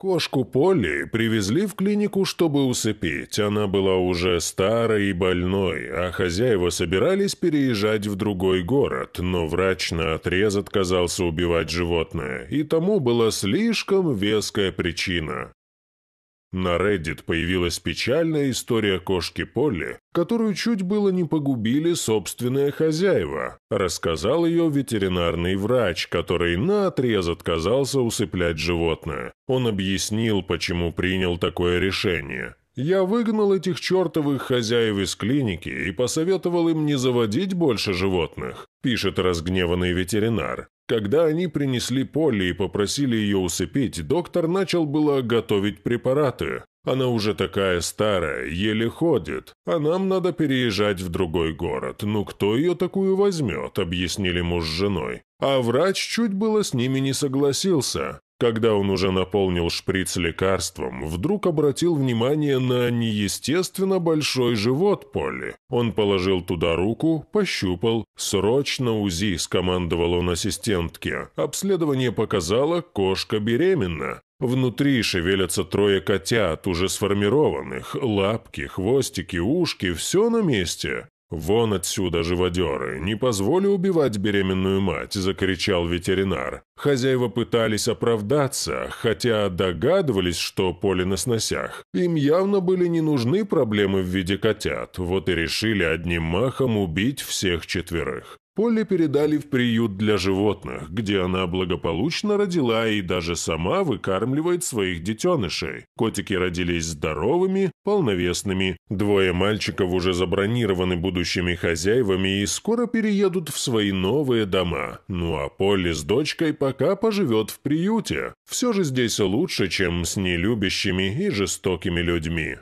Кошку Полли привезли в клинику, чтобы усыпить. Она была уже старой и больной, а хозяева собирались переезжать в другой город, но врач на отрез отказался убивать животное, и тому была слишком веская причина. На Reddit появилась печальная история кошки Полли, которую чуть было не погубили собственные хозяева. Рассказал ее ветеринарный врач, который наотрез отказался усыплять животное. Он объяснил, почему принял такое решение. Я выгнал этих чертовых хозяев из клиники и посоветовал им не заводить больше животных, пишет разгневанный ветеринар. Когда они принесли Полли и попросили ее усыпить, доктор начал было готовить препараты. Она уже такая старая, еле ходит, а нам надо переезжать в другой город. Ну кто ее такую возьмет, объяснили муж с женой. А врач чуть было с ними не согласился. Когда он уже наполнил шприц лекарством, вдруг обратил внимание на неестественно большой живот Полли. Он положил туда руку, пощупал. «Срочно УЗИ», – скомандовал он ассистентке. Обследование показало, кошка беременна. Внутри шевелятся трое котят, уже сформированных. Лапки, хвостики, ушки – все на месте. «Вон отсюда, живодеры! Не позволю убивать беременную мать!» – закричал ветеринар. Хозяева пытались оправдаться, хотя догадывались, что поле на сносях. Им явно были не нужны проблемы в виде котят, вот и решили одним махом убить всех четверых. Полли передали в приют для животных, где она благополучно родила и даже сама выкармливает своих детенышей. Котики родились здоровыми, полновесными. Двое мальчиков уже забронированы будущими хозяевами и скоро переедут в свои новые дома. Ну а Полли с дочкой пока поживет в приюте. Все же здесь лучше, чем с нелюбящими и жестокими людьми.